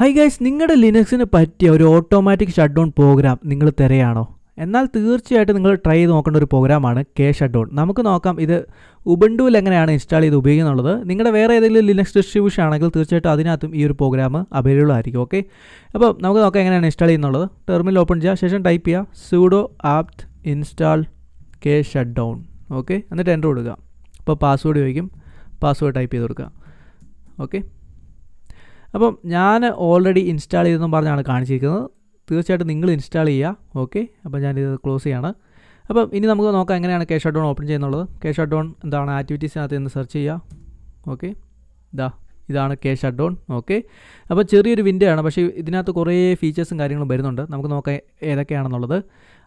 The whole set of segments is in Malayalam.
ഹൈ ഗൈസ് നിങ്ങളുടെ ലിനക്സിന് പറ്റിയ ഒരു ഓട്ടോമാറ്റിക് ഷട്ട് ഡൗൺ പ്രോഗ്രാം നിങ്ങൾ തിരയാണോ എന്നാൽ തീർച്ചയായിട്ടും നിങ്ങൾ ട്രൈ ചെയ്ത് നോക്കേണ്ട ഒരു പ്രോഗ്രാമാണ് കെ ഷട്ട് ഡൗൺ നമുക്ക് നോക്കാം ഇത് ഉബണ്ടുവിൽ എങ്ങനെയാണ് ഇൻസ്റ്റാൾ ചെയ്ത് ഉപയോഗിക്കുന്നുള്ളത് നിങ്ങളുടെ വേറെ ഏതെങ്കിലും ലിനക്സ് ഡിസ്ട്രിബ്യൂഷൻ ആണെങ്കിൽ തീർച്ചയായിട്ടും അതിനകത്തും ഈ ഒരു പ്രോഗ്രാം അവൈലബിൾ ആയിരിക്കും ഓക്കെ അപ്പോൾ നമുക്ക് നോക്കാം എങ്ങനെയാണ് ഇൻസ്റ്റാൾ ചെയ്യുന്നുള്ളത് ടെർമിനൽ ഓപ്പൺ ചെയ്യുക ശേഷം ടൈപ്പ് ചെയ്യുക sudo apt install K shut down okay എന്നിട്ട് എൻ്റർ കൊടുക്കുക അപ്പോൾ പാസ്വേഡ് ചോദിക്കും പാസ്വേഡ് ടൈപ്പ് ചെയ്ത് കൊടുക്കുക ഓക്കെ അപ്പം ഞാൻ ഓൾറെഡി ഇൻസ്റ്റാൾ ചെയ്തെന്നും പറഞ്ഞാണ് കാണിച്ചിരിക്കുന്നത് തീർച്ചയായിട്ടും നിങ്ങൾ ഇൻസ്റ്റാൾ ചെയ്യുക ഓക്കെ അപ്പോൾ ഞാനിത് ക്ലോസ് ചെയ്യാണ് അപ്പം ഇനി നമുക്ക് നോക്കാം എങ്ങനെയാണ് ക്യാഷ് ഔട്ട് ഡോൺ ഓപ്പൺ ചെയ്യുന്നുള്ളത് ക്യാഷ് ഔട്ട് ഡോൺ എന്താണ് ആക്ടിവിറ്റീസിനകത്ത് നിന്ന് സെർച്ച് ചെയ്യുക ഓക്കെ ഇതാ ഇതാണ് ക്യാഷ് ഔട്ട് ഡോൺ ഓക്കെ അപ്പോൾ ചെറിയൊരു വിൻഡോ ആണ് പക്ഷേ ഇതിനകത്ത് കുറേ ഫീച്ചേഴ്സും കാര്യങ്ങളും വരുന്നുണ്ട് നമുക്ക് നോക്കാം ഏതൊക്കെയാണെന്നുള്ളത്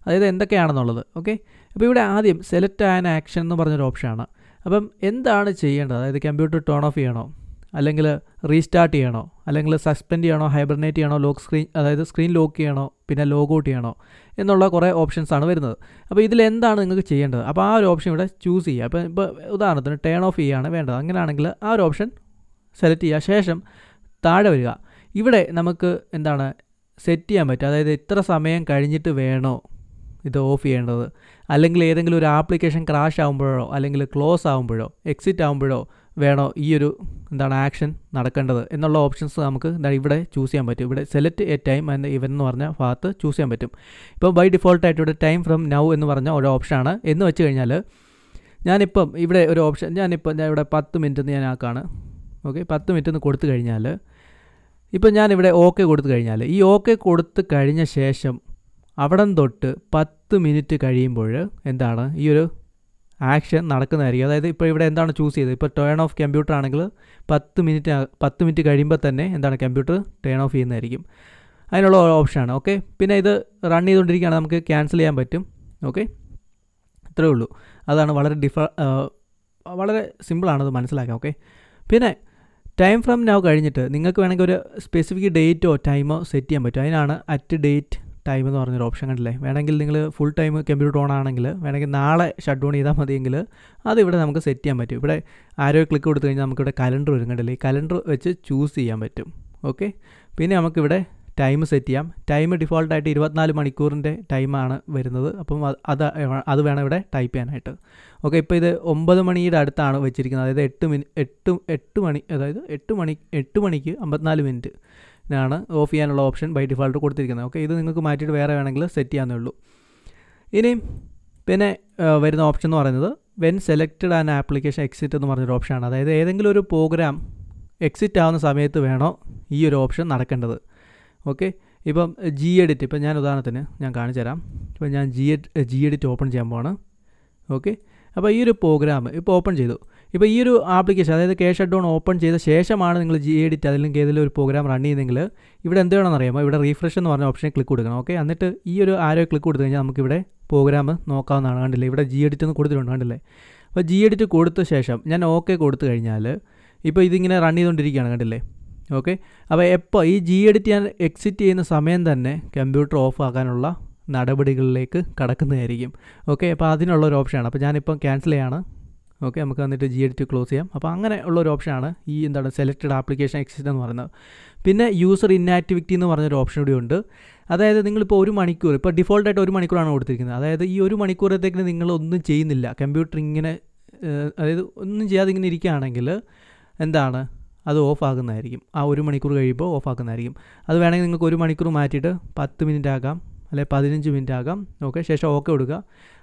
അതായത് എന്തൊക്കെയാണെന്നുള്ളത് ഓക്കെ അപ്പോൾ ഇവിടെ ആദ്യം സെലക്ട് ആൻ ആക്ഷൻ എന്ന് പറഞ്ഞൊരു ഓപ്ഷനാണ് അപ്പം എന്താണ് ചെയ്യേണ്ടത് അതായത് കമ്പ്യൂട്ടർ ടേൺ ഓഫ് ചെയ്യണോ അല്ലെങ്കിൽ റീസ്റ്റാർട്ട് ചെയ്യണോ അല്ലെങ്കിൽ സസ്പെൻഡ് ചെയ്യണോ ഹൈബർനേറ്റ് ചെയ്യണോ ലോക്ക് സ്ക്രീൻ അതായത് സ്ക്രീൻ ലോക്ക് ചെയ്യണോ പിന്നെ ലോഗ് ഔട്ട് ചെയ്യണോ എന്നുള്ള കുറേ ഓപ്ഷൻസാണ് വരുന്നത് അപ്പോൾ ഇതിൽ എന്താണ് നിങ്ങൾക്ക് ചെയ്യേണ്ടത് അപ്പോൾ ആ ഒരു ഓപ്ഷൻ ഇവിടെ ചൂസ് ചെയ്യുക അപ്പോൾ ഇപ്പോൾ ഉദാഹരണത്തിന് ടേൺ ഓഫ് ചെയ്യുകയാണ് വേണ്ടത് അങ്ങനെയാണെങ്കിൽ ആ ഒരു ഓപ്ഷൻ സെലക്ട് ചെയ്യുക ശേഷം താഴെ വരിക ഇവിടെ നമുക്ക് എന്താണ് സെറ്റ് ചെയ്യാൻ പറ്റും അതായത് ഇത്ര സമയം കഴിഞ്ഞിട്ട് വേണോ ഇത് ഓഫ് ചെയ്യേണ്ടത് അല്ലെങ്കിൽ ഏതെങ്കിലും ഒരു ആപ്ലിക്കേഷൻ ക്രാഷ് ആകുമ്പോഴോ അല്ലെങ്കിൽ ക്ലോസ് ആകുമ്പോഴോ എക്സിറ്റ് ആകുമ്പോഴോ വേണോ ഈ ഒരു എന്താണ് ആക്ഷൻ നടക്കേണ്ടത് എന്നുള്ള ഓപ്ഷൻസ് നമുക്ക് എന്താണ് ഇവിടെ ചൂസ് ചെയ്യാൻ പറ്റും ഇവിടെ സെലക്ട് എ ടൈം എന്ന ഇവൻ എന്ന് പറഞ്ഞ ഭാഗത്ത് ചൂസ് ചെയ്യാൻ പറ്റും ഇപ്പോൾ ബൈ ഡിഫോൾട്ടായിട്ട് ഇവിടെ ടൈം ഫ്രം നൗ എന്ന് പറഞ്ഞ ഒരു ഓപ്ഷനാണ് എന്ന് വെച്ച് കഴിഞ്ഞാൽ ഞാനിപ്പം ഇവിടെ ഒരു ഓപ്ഷൻ ഞാനിപ്പോൾ ഞാൻ ഇവിടെ പത്ത് മിനിറ്റ് എന്ന് ഞാൻ ആക്കാണ് ഓക്കെ പത്ത് മിനിറ്റ് എന്ന് കൊടുത്തു കഴിഞ്ഞാൽ ഇപ്പം ഞാനിവിടെ ഓക്കെ കൊടുത്തു കഴിഞ്ഞാൽ ഈ ഓക്കെ കൊടുത്തു കഴിഞ്ഞ ശേഷം അവിടം തൊട്ട് പത്ത് മിനിറ്റ് കഴിയുമ്പോൾ എന്താണ് ഈ ഒരു ആക്ഷൻ നടക്കുന്നതായിരിക്കും അതായത് ഇപ്പോൾ ഇവിടെ എന്താണ് ചൂസ് ചെയ്തത് ഇപ്പോൾ ടേൺ ഓഫ് കമ്പ്യൂട്ടർ ആണെങ്കിൽ പത്ത് മിനിറ്റ് പത്ത് മിനിറ്റ് കഴിയുമ്പോൾ തന്നെ എന്താണ് കമ്പ്യൂട്ടർ ടേൺ ഓഫ് ചെയ്യുന്നതായിരിക്കും അതിനുള്ള ഓപ്ഷനാണ് ഓക്കെ പിന്നെ ഇത് റൺ ചെയ്തുകൊണ്ടിരിക്കുകയാണ് നമുക്ക് ക്യാൻസൽ ചെയ്യാൻ പറ്റും ഓക്കെ ഇത്രയേ ഉള്ളൂ അതാണ് വളരെ ഡിഫ വളരെ സിമ്പിളാണത് മനസ്സിലാക്കാം ഓക്കെ പിന്നെ ടൈം ഫ്രം നൗ കഴിഞ്ഞിട്ട് നിങ്ങൾക്ക് വേണമെങ്കിൽ ഒരു സ്പെസിഫിക് ഡേറ്റോ ടൈമോ സെറ്റ് ചെയ്യാൻ പറ്റും അതിനാണ് അറ്റ് ഡേറ്റ് ടൈം എന്ന് പറഞ്ഞൊരു ഓപ്ഷൻ കണ്ടില്ലേ വേണമെങ്കിൽ നിങ്ങൾ ഫുൾ ടൈം കമ്പ്യൂട്ടർ ഓൺ ആണെങ്കിൽ വേണമെങ്കിൽ നാളെ ഷട്ട് ഡൗൺ ചെയ്താൽ മതിയെങ്കിൽ അതിവിടെ നമുക്ക് സെറ്റ് ചെയ്യാൻ പറ്റും ഇവിടെ ആരോ ക്ലിക്ക് കൊടുത്തു കഴിഞ്ഞാൽ നമുക്കിവിടെ കലണ്ടർ വരും കണ്ടില്ലേ ഈ കലണ്ടർ വെച്ച് ചൂസ് ചെയ്യാൻ പറ്റും ഓക്കെ പിന്നെ നമുക്കിവിടെ ടൈം സെറ്റ് ചെയ്യാം ടൈം ഡിഫോൾട്ടായിട്ട് ഇരുപത്തിനാല് മണിക്കൂറിൻ്റെ ടൈമാണ് വരുന്നത് അപ്പം അത് അത് വേണം ഇവിടെ ടൈപ്പ് ചെയ്യാനായിട്ട് ഓക്കെ ഇപ്പോൾ ഇത് ഒമ്പത് മണിയുടെ അടുത്താണ് വെച്ചിരിക്കുന്നത് അതായത് എട്ട് മിനി എട്ട് എട്ട് മണി അതായത് എട്ട് മണി എട്ട് മണിക്ക് അമ്പത്തിനാല് മിനിറ്റ് ആണ് ഓഫ് ചെയ്യാനുള്ള ഓപ്ഷൻ ബൈ ഡിഫാൾട്ട് കൊടുത്തിരിക്കുന്നത് ഓക്കെ ഇത് നിങ്ങൾക്ക് മാറ്റിയിട്ട് വേറെ വേണമെങ്കിൽ സെറ്റ് ചെയ്യാമെന്നേ ഉള്ളൂ ഇനി പിന്നെ വരുന്ന ഓപ്ഷൻ എന്ന് പറയുന്നത് when selected and application exit എന്ന് പറഞ്ഞൊരു ഓപ്ഷനാണ് അതായത് ഏതെങ്കിലും ഒരു പ്രോഗ്രാം എക്സിറ്റ് ആവുന്ന സമയത്ത് വേണോ ഈ ഒരു ഓപ്ഷൻ നടക്കേണ്ടത് ഓക്കെ ഇപ്പം ജി എഡിറ്റ് ഇപ്പം ഞാൻ ഉദാഹരണത്തിന് ഞാൻ കാണിച്ചു തരാം ഇപ്പം ഞാൻ G ed G edit open ചെയ്യാൻ പോവാണ് ഓക്കെ അപ്പോൾ ഈ ഒരു പ്രോഗ്രാം ഇപ്പോൾ ഓപ്പൺ ചെയ്തു ഇപ്പോൾ ഈ ഒരു ആപ്ലിക്കേഷൻ അതായത് ക്യാഷ് ഷട്ട് ഡൗൺ ഓപ്പൺ ചെയ്ത ശേഷമാണ് നിങ്ങൾ ജി എഡിറ്റ് അതിലെങ്കിൽ ഏതെങ്കിലും ഒരു പ്രോഗ്രാം റൺ ചെയ്യുന്നെങ്കിൽ ഇവിടെ എന്ത് വേണമെന്ന് അറിയാമോ ഇവിടെ റീഫ്രഷ് എന്ന് പറഞ്ഞ ഓപ്ഷനെ ക്ലിക്ക് കൊടുക്കണം ഓക്കെ എന്നിട്ട് ഈ ഒരു ആരോ ക്ലിക്ക് കൊടുത്തു കഴിഞ്ഞാൽ നമുക്കിവിടെ പ്രോഗ്രാം നോക്കാവുന്നതാണ് കണ്ടില്ലേ ഇവിടെ ജി എഡിറ്റ് ഒന്ന് കൊടുത്തിട്ടുണ്ട് കണ്ടില്ലേ അപ്പോൾ ജി എഡിറ്റ് കൊടുത്ത ശേഷം ഞാൻ ഓക്കെ കൊടുത്തു കഴിഞ്ഞാൽ ഇപ്പോൾ ഇതിങ്ങനെ റൺ ചെയ്തുകൊണ്ടിരിക്കുകയാണ് കണ്ടില്ലേ ഓക്കെ അപ്പോൾ എപ്പോൾ ഈ ജി എഡിറ്റ് ഞാൻ എക്സിറ്റ് ചെയ്യുന്ന സമയം തന്നെ കമ്പ്യൂട്ടർ ഓഫ് ആക്കാനുള്ള നടപടികളിലേക്ക് കടക്കുന്നതായിരിക്കും ഓക്കെ അപ്പോൾ അതിനുള്ള ഒരു ഓപ്ഷനാണ് അപ്പോൾ ഞാനിപ്പം ക്യാൻസൽ ചെയ്യാണ് ഓക്കെ നമുക്ക് വന്നിട്ട് ജി എഡിറ്റ് ക്ലോസ് ചെയ്യാം അപ്പോൾ അങ്ങനെ ഉള്ള ഒരു ഓപ്ഷനാണ് ഈ എന്താണ് സെലക്റ്റഡ് ആപ്ലിക്കേഷൻ എക്സിസ്റ്റ് എന്ന് പറയുന്നത് പിന്നെ യൂസർ ഇന്നാക്ടിവിറ്റി എന്ന് പറഞ്ഞൊരു ഓപ്ഷൻ കൂടി ഉണ്ട് അതായത് നിങ്ങളിപ്പോൾ ഒരു മണിക്കൂർ ഇപ്പോൾ ഡിഫോൾട്ടായിട്ട് ഒരു മണിക്കൂറാണ് കൊടുത്തിരിക്കുന്നത് അതായത് ഈ ഒരു മണിക്കൂറത്തേക്ക് നിങ്ങൾ ഒന്നും ചെയ്യുന്നില്ല കമ്പ്യൂട്ടർ ഇങ്ങനെ അതായത് ഒന്നും ചെയ്യാതെ ഇങ്ങനെ ഇരിക്കുകയാണെങ്കിൽ എന്താണ് അത് ഓഫ് ആകുന്നതായിരിക്കും ആ ഒരു മണിക്കൂർ കഴിയുമ്പോൾ ഓഫ് ആക്കുന്നതായിരിക്കും അത് വേണമെങ്കിൽ നിങ്ങൾക്ക് ഒരു മണിക്കൂർ മാറ്റിയിട്ട് പത്ത് മിനിറ്റ് ആക്കാം അല്ലെ പതിനഞ്ച് മിനിറ്റ് ആകാം ഓക്കെ ശേഷം ഓക്കെ കൊടുക്കുക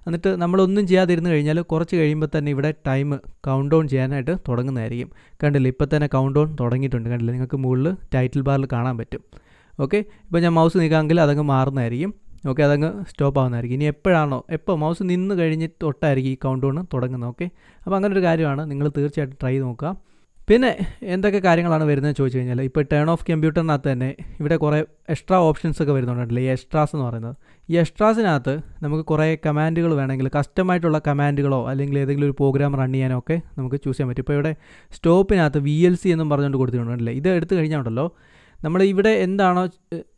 എന്നിട്ട് നമ്മളൊന്നും ചെയ്യാതിരുന്ന് കഴിഞ്ഞാൽ കുറച്ച് കഴിയുമ്പോൾ തന്നെ ഇവിടെ ടൈം കൗണ്ട് ഡൗൺ ചെയ്യാനായിട്ട് തുടങ്ങുന്നതായിരിക്കും കണ്ടില്ല ഇപ്പോൾ തന്നെ കൗണ്ട് ഡൗൺ തുടങ്ങിയിട്ടുണ്ട് കണ്ടില്ല നിങ്ങൾക്ക് മുകളിൽ ടൈറ്റിൽ ബാറിൽ കാണാൻ പറ്റും ഓക്കെ ഇപ്പോൾ ഞാൻ മൗസ് നീക്കാമെങ്കിൽ അതങ്ങ് മാറുന്നതായിരിക്കും ഓക്കെ അതങ്ങ് സ്റ്റോപ്പ് ആവുന്നതായിരിക്കും ഇനി എപ്പോഴാണോ എപ്പോൾ മൗസ് നിന്ന് കഴിഞ്ഞിട്ട് തൊട്ടായിരിക്കും ഈ കൗണ്ട് ഡൗൺ തുടങ്ങുന്നത് ഓക്കെ അപ്പോൾ അങ്ങനെ ഒരു കാര്യമാണ് നിങ്ങൾ തീർച്ചയായിട്ടും ട്രൈ നോക്കുക പിന്നെ എന്തൊക്കെ കാര്യങ്ങളാണ് വരുന്നത് ചോദിച്ചു കഴിഞ്ഞാൽ ഇപ്പോൾ ടേൺ ഓഫ് കമ്പ്യൂട്ടറിനകത്ത് തന്നെ ഇവിടെ കുറേ എക്സ്ട്രാ ഓപ്ഷൻസ് ഒക്കെ വരുന്നുണ്ടല്ലോ ഈ എക്സ്ട്രാസ് എന്ന് പറയുന്നത് ഈ എക്സ്ട്രാസിനകത്ത് നമുക്ക് കുറേ കമാൻഡുകൾ വേണമെങ്കിൽ കസ്റ്റമായിട്ടുള്ള കമാൻഡുകളോ അല്ലെങ്കിൽ ഏതെങ്കിലും ഒരു പ്രോഗ്രാം റൺ ചെയ്യാനോ ഒക്കെ നമുക്ക് ചൂസ് ചെയ്യാൻ പറ്റും ഇപ്പോൾ ഇവിടെ സ്റ്റോപ്പിനകത്ത് വി എൽ സി എന്നും പറഞ്ഞുകൊണ്ട് കൊടുത്തിട്ടുണ്ടല്ലേ ഇത് എടുത്തു കഴിഞ്ഞാൽ ഉണ്ടല്ലോ നമ്മൾ ഇവിടെ എന്താണോ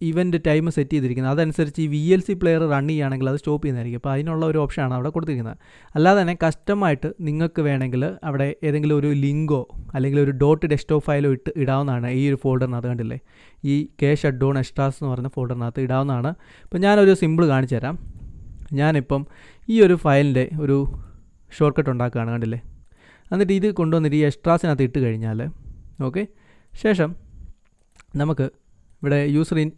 ഇവൻ്റ് ടൈം സെറ്റ് ചെയ്തിരിക്കുന്നത് അതനുസരിച്ച് ഈ V L C player run ചെയ്യുകയാണെങ്കിൽ അത് സ്റ്റോപ്പ് ചെയ്യുന്നതായിരിക്കും അപ്പോൾ അതിനുള്ള ഒരു ഓപ്ഷനാണ് അവിടെ കൊടുത്തിരിക്കുന്നത് അല്ലാതെ തന്നെ കസ്റ്റമായിട്ട് നിങ്ങൾക്ക് വേണമെങ്കിൽ അവിടെ ഏതെങ്കിലും ഒരു ലിങ്കോ അല്ലെങ്കിൽ ഒരു ഡോട്ട് ഡെസ്ക്ടോപ്പ് ഫയലോ ഇട്ട് ഇടാവുന്നതാണ് ഈ ഒരു ഫോൾഡറിനകത്ത് കണ്ടില്ലേ ഈ കെ ഷട്ട് എക്സ്ട്രാസ് എന്ന് പറയുന്ന ഫോൾഡറിനകത്ത് ഇടാവുന്നതാണ് അപ്പോൾ ഞാനൊരു സിമ്പിൾ കാണിച്ചു തരാം ഞാനിപ്പം ഈ ഒരു ഫയലിൻ്റെ ഒരു ഷോർട്ട് കട്ട് ഉണ്ടാക്കുകയാണ് കണ്ടില്ലേ എന്നിട്ട് ഇത് കൊണ്ടുവന്നിട്ട് ഈ എക്സ്ട്രാസിനകത്ത് ഇട്ട് കഴിഞ്ഞാൽ ഓക്കെ ശേഷം നമുക്ക് ഇവിടെ യൂസർ ഇൻ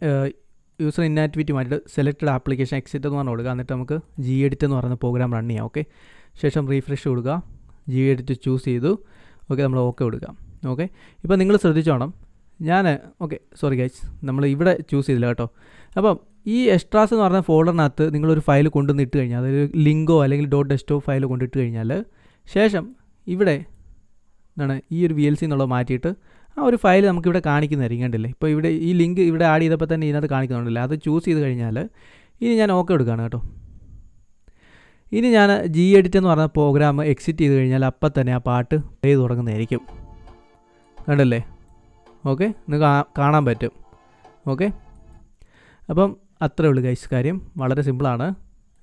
യൂസർ ഇന്നാക്ടിവിറ്റി മാറ്റിയിട്ട് സെലക്റ്റഡ് ആപ്ലിക്കേഷൻ എക്സിറ്റ് എന്ന് പറഞ്ഞു കൊടുക്കുക എന്നിട്ട് നമുക്ക് ജി എഡിറ്റ് എന്ന് പറയുന്ന പ്രോഗ്രാം റൺ ചെയ്യാം ഓക്കെ ശേഷം റീഫ്രഷ് കൊടുക്കുക ജി എഡിറ്റ് ചൂസ് ചെയ്തു ഓക്കെ നമ്മൾ ഓക്കെ കൊടുക്കാം ഓക്കെ ഇപ്പോൾ നിങ്ങൾ ശ്രദ്ധിച്ചോണം ഞാൻ ഓക്കെ സോറി ഗൈസ് നമ്മൾ ഇവിടെ ചൂസ് ചെയ്തില്ല കേട്ടോ അപ്പം ഈ എക്സ്ട്രാസ് എന്ന് പറഞ്ഞ ഫോൾഡറിനകത്ത് നിങ്ങളൊരു ഫയൽ കൊണ്ടുവന്ന് ഇട്ട് കഴിഞ്ഞാൽ അതൊരു ലിങ്കോ അല്ലെങ്കിൽ ഡോട്ട് ഡെസ്റ്റോ ഫയൽ കൊണ്ടിട്ട് കഴിഞ്ഞാൽ ശേഷം ഇവിടെ എന്താണ് ഈ ഒരു വി എൽ സി എന്നുള്ളത് മാറ്റിയിട്ട് ആ ഒരു ഫയൽ നമുക്കിവിടെ കാണിക്കുന്നതായിരിക്കും കണ്ടില്ലേ ഇപ്പോൾ ഇവിടെ ഈ ലിങ്ക് ഇവിടെ ആഡ് ചെയ്തപ്പോൾ തന്നെ ഇതിനകത്ത് കാണിക്കുന്നുണ്ടല്ലോ അത് ചൂസ് ചെയ്ത് കഴിഞ്ഞാൽ ഇനി ഞാൻ ഓക്കെ എടുക്കുകയാണ് കേട്ടോ ഇനി ഞാൻ ജി എഡിറ്റ് എന്ന് പറഞ്ഞ പ്രോഗ്രാം എക്സിറ്റ് ചെയ്ത് കഴിഞ്ഞാൽ അപ്പം തന്നെ ആ പാട്ട് പ്ലേ ചെയ്ത് തുടങ്ങുന്നതായിരിക്കും കണ്ടല്ലേ ഓക്കെ നിങ്ങൾക്ക് കാണാൻ പറ്റും ഓക്കെ അപ്പം അത്രേ ഉള്ളൂ ഗൈസ് കാര്യം വളരെ സിമ്പിളാണ്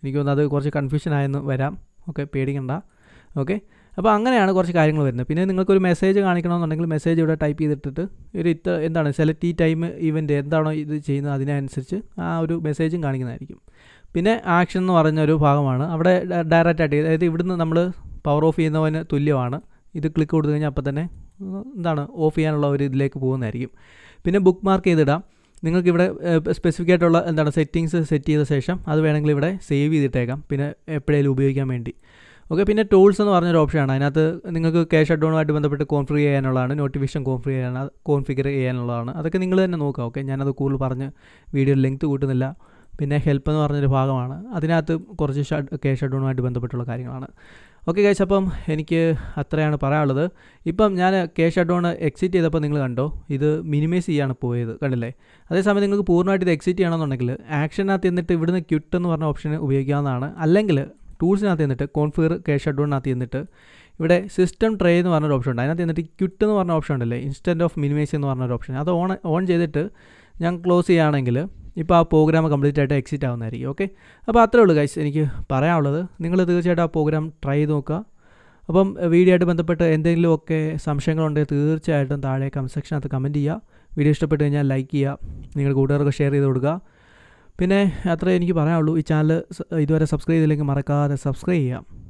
എനിക്ക് തോന്നുന്നത് അത് കുറച്ച് കൺഫ്യൂഷൻ ആയെന്ന് വരാം ഓക്കെ പേടിക്കണ്ട ഓക്കെ അപ്പോൾ അങ്ങനെയാണ് കുറച്ച് കാര്യങ്ങൾ വരുന്നത് പിന്നെ നിങ്ങൾക്കൊരു മെസ്സേജ് കാണിക്കണമെന്നുണ്ടെങ്കിൽ മെസ്സേജ് ഇവിടെ ടൈപ്പ് ചെയ്തിട്ടിട്ട് ഒരു ഇത്ര എന്താണ് സെലക്ട് ഈ ടൈം ഇവൻ്റ് എന്താണോ ഇത് ചെയ്യുന്നത് അതിനനുസരിച്ച് ആ ഒരു മെസ്സേജും കാണിക്കുന്നതായിരിക്കും പിന്നെ ആക്ഷൻ എന്ന് പറഞ്ഞൊരു ഭാഗമാണ് അവിടെ ഡയറക്റ്റ് ആയിട്ട് അതായത് ഇവിടുന്ന് നമ്മൾ പവർ ഓഫ് ചെയ്യുന്നവന് തുല്യമാണ് ഇത് ക്ലിക്ക് കൊടുത്തു കഴിഞ്ഞാൽ അപ്പോൾ തന്നെ എന്താണ് ഓഫ് ചെയ്യാനുള്ള ഒരു ഇതിലേക്ക് പോകുന്നതായിരിക്കും പിന്നെ ബുക്ക് മാർക്ക് ചെയ്തിടാം നിങ്ങൾക്ക് ഇവിടെ സ്പെസിഫിക് ആയിട്ടുള്ള എന്താണ് സെറ്റിങ്സ് സെറ്റ് ചെയ്ത ശേഷം അത് വേണമെങ്കിൽ ഇവിടെ സേവ് ചെയ്തിട്ടേക്കാം പിന്നെ എപ്പോഴേലും ഉപയോഗിക്കാൻ വേണ്ടി ഓക്കെ പിന്നെ ടൂൾസ് എന്ന് പറഞ്ഞൊരു ഓപ്ഷനാണ് അതിനകത്ത് നിങ്ങൾക്ക് ക്യാഷ് അഡ്ഡോണുമായിട്ട് ബന്ധപ്പെട്ട് കോൺഫിഗർ ചെയ്യാനുള്ളതാണ് നോട്ടിഫിക്കേഷൻ കോൺഫിഗർ ചെയ്യാൻ കോൺഫിഗർ ചെയ്യാനുള്ളതാണ് അതൊക്കെ നിങ്ങൾ തന്നെ നോക്കുക ഓക്കെ ഞാനത് കൂടുതൽ പറഞ്ഞ് വീഡിയോ ലെങ്ത് കൂട്ടുന്നില്ല പിന്നെ ഹെൽപ്പ് എന്ന് പറഞ്ഞൊരു ഭാഗമാണ് അതിനകത്ത് കുറച്ച് ക്യാഷ് അഡ്ഡോണുമായിട്ട് ബന്ധപ്പെട്ടുള്ള കാര്യങ്ങളാണ് ഓക്കെ കേസ് അപ്പം എനിക്ക് അത്രയാണ് പറയാനുള്ളത് ഇപ്പം ഞാൻ ക്യാഷ് അഡോൺ എക്സിറ്റ് ചെയ്തപ്പോൾ നിങ്ങൾ കണ്ടോ ഇത് മിനിമൈസ് ചെയ്യാണ് പോയത് കണ്ടില്ലേ അതേസമയം നിങ്ങൾക്ക് പൂർണ്ണമായിട്ട് ഇത് എക്സിറ്റ് ചെയ്യണമെന്നുണ്ടെങ്കിൽ ആക്ഷനകത്ത് എന്നിട്ട് ഇവിടുന്ന് ക്യുട്ട് എന്ന് പറഞ്ഞ ഓപ്ഷൻ ഉപയോഗിക്കാവുന്നതാണ് അല്ലെങ്കിൽ ടൂൾസിനകത്ത് ചെന്നിട്ട് കോൺഫിഗർ കെ ഷട്ട് ഡൗണിനകത്ത് ചെന്നിട്ട് ഇവിടെ സിസ്റ്റം ട്രേ എന്ന് പറഞ്ഞൊരു ഓപ്ഷൻ ഉണ്ട് അതിനകത്ത് എന്നിട്ട് ക്യുട്ട് എന്ന് പറഞ്ഞ ഓപ്ഷൻ ഉണ്ടല്ലേ ഇൻസ്റ്റൻറ്റ് ഓഫ് മിനിമൈസ് എന്ന് പറഞ്ഞൊരു ഓപ്ഷൻ അത് ഓൺ ഓൺ ചെയ്തിട്ട് ഞാൻ ക്ലോസ് ചെയ്യുകയാണെങ്കിൽ ഇപ്പോൾ ആ പ്രോഗ്രാം കംപ്ലീറ്റ് ആയിട്ട് എക്സിറ്റ് ആവുന്നതായിരിക്കും ഓക്കെ അപ്പോൾ അത്രേ ഉള്ളൂ ഗൈസ് എനിക്ക് പറയാനുള്ളത് നിങ്ങൾ തീർച്ചയായിട്ടും ആ പ്രോഗ്രാം ട്രൈ ചെയ്ത് നോക്കുക അപ്പം വീഡിയോ ആയിട്ട് ബന്ധപ്പെട്ട് എന്തെങ്കിലുമൊക്കെ സംശയങ്ങളുണ്ടെങ്കിൽ തീർച്ചയായിട്ടും താഴെ കമൻറ്റ് സെക്ഷനകത്ത് കമൻറ്റ് ചെയ്യുക വീഡിയോ ഇഷ്ടപ്പെട്ട് കഴിഞ്ഞാൽ ലൈക്ക് ചെയ്യുക നിങ്ങൾ കൂട്ടുകാർക്ക് ഷെയർ ചെയ്ത് കൊടുക്കുക പിന്നെ അത്രേ എനിക്ക് പറയാനുള്ളൂ ഈ ചാനൽ ഇതുവരെ സബ്സ്ക്രൈബ് ചെയ്തില്ലെങ്കിൽ മറക്കാതെ സബ്സ്ക്രൈബ് ചെയ്യാം